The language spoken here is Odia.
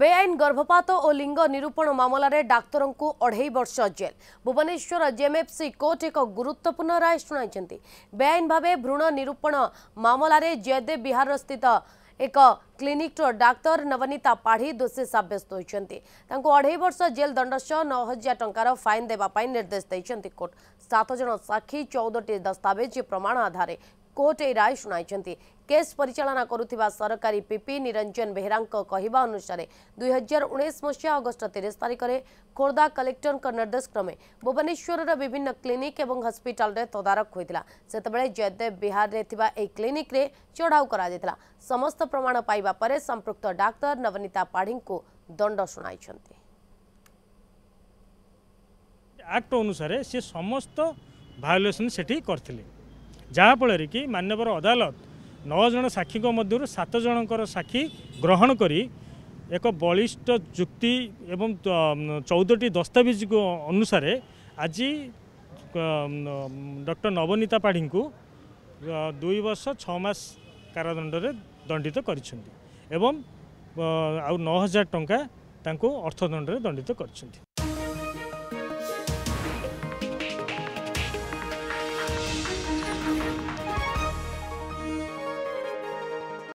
বেআইন গর্ভপাত ও লিঙ্গ নিরূপণ মামলার ডাক্তরঙ্কু অঢ়াই বর্ষ জেল ভুবনেশ্বর জেএমএফসি কোর্ট এক গুরুত্বপূর্ণ রায় শুনাইছেন বেআইন ভাবে ভ্রূণ নিরূপণ মামলার জয়দেব বিহারস্থিত ଏକ କ୍ଲିନିକ୍ର ଡାକ୍ତର ନବନୀତା ପାଢ଼ୀ ଦୋଷୀ ସାବ୍ୟସ୍ତ ହୋଇଛନ୍ତି ତାଙ୍କୁ ଅଢ଼େଇ ବର୍ଷ ଜେଲ୍ ଦଣ୍ଡ ସହ ନଅ ହଜାର ଟଙ୍କାର ଫାଇନ୍ ଦେବା ପାଇଁ ନିର୍ଦ୍ଦେଶ ଦେଇଛନ୍ତି କୋର୍ଟ ସାତ ଜଣ ସାକ୍ଷୀ ଚଉଦଟି ଦସ୍ତାବିଜ ପ୍ରମାଣ ଆଧାରରେ କୋର୍ଟ ଏହି ରାୟ ଶୁଣାଇଛନ୍ତି କେସ୍ ପରିଚାଳନା କରୁଥିବା ସରକାରୀ ପିପି ନିରଞ୍ଜନ ବେହେରାଙ୍କ କହିବା ଅନୁସାରେ ଦୁଇହଜାର ଉଣେଇଶ ମସିହା ଅଗଷ୍ଟ ତିରିଶ ତାରିଖରେ ଖୋର୍ଦ୍ଧା କଲେକ୍ଟରଙ୍କ ନିର୍ଦ୍ଦେଶକ୍ରମେ ଭୁବନେଶ୍ୱରର ବିଭିନ୍ନ କ୍ଲିନିକ୍ ଏବଂ ହସ୍ପିଟାଲରେ ତଦାରଖ ହୋଇଥିଲା ସେତେବେଳେ ଜୟଦେବ ବିହାରରେ ଥିବା ଏହି କ୍ଲିନିକ୍ରେ ଚଢ଼ାଉ କରାଯାଇଥିଲା ସମସ୍ତ ପ୍ରମାଣ ପାଇବା ପରେ ସମ୍ପୃକ୍ତ ଡାକ୍ତର ନବନୀତା ପାଢ଼ୀଙ୍କୁ ଦଣ୍ଡ ଶୁଣାଇଛନ୍ତି ଆକ୍ଟ ଅନୁସାରେ ସେ ସମସ୍ତ ଭାଓଲେସନ୍ ସେଠି କରିଥିଲେ ଯାହାଫଳରେ କି ମାନ୍ୟବର ଅଦାଲତ ନଅ ଜଣ ସାକ୍ଷୀଙ୍କ ମଧ୍ୟରୁ ସାତ ଜଣଙ୍କର ସାକ୍ଷୀ ଗ୍ରହଣ କରି ଏକ ବଳିଷ୍ଠ ଯୁକ୍ତି ଏବଂ ଚଉଦଟି ଦସ୍ତାବିଜକୁ ଅନୁସାରେ ଆଜି ଡକ୍ଟର ନବନୀତା ପାଢ଼ୀଙ୍କୁ ଦୁଇ ବର୍ଷ ଛଅ ମାସ କାରାଦଣ୍ଡରେ ଦଣ୍ଡିତ କରିଛନ୍ତି ଏବଂ ଆଉ ନଅ ହଜାର ଟଙ୍କା ତାଙ୍କୁ ଅର୍ଥଦଣ୍ଡରେ ଦଣ୍ଡିତ କରିଛନ୍ତି